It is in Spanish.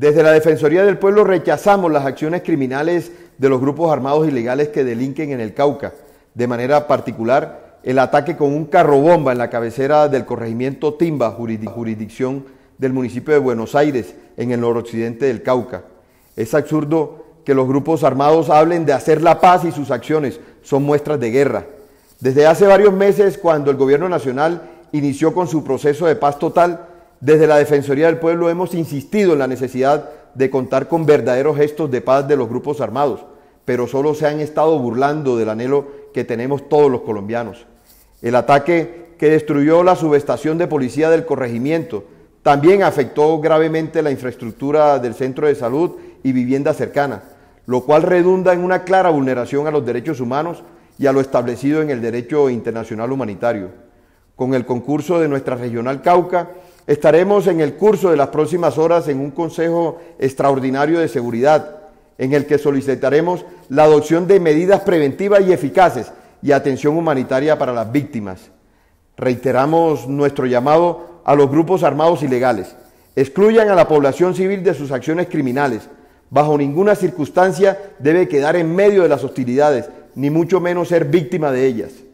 Desde la Defensoría del Pueblo rechazamos las acciones criminales de los grupos armados ilegales que delinquen en el Cauca, de manera particular el ataque con un carrobomba en la cabecera del corregimiento Timba, jurisdicción del municipio de Buenos Aires, en el noroccidente del Cauca. Es absurdo que los grupos armados hablen de hacer la paz y sus acciones son muestras de guerra. Desde hace varios meses, cuando el gobierno nacional inició con su proceso de paz total, desde la Defensoría del Pueblo hemos insistido en la necesidad de contar con verdaderos gestos de paz de los grupos armados, pero solo se han estado burlando del anhelo que tenemos todos los colombianos. El ataque que destruyó la subestación de policía del corregimiento también afectó gravemente la infraestructura del centro de salud y vivienda cercana, lo cual redunda en una clara vulneración a los derechos humanos y a lo establecido en el derecho internacional humanitario. Con el concurso de nuestra regional Cauca, Estaremos en el curso de las próximas horas en un Consejo Extraordinario de Seguridad, en el que solicitaremos la adopción de medidas preventivas y eficaces y atención humanitaria para las víctimas. Reiteramos nuestro llamado a los grupos armados ilegales. Excluyan a la población civil de sus acciones criminales. Bajo ninguna circunstancia debe quedar en medio de las hostilidades, ni mucho menos ser víctima de ellas.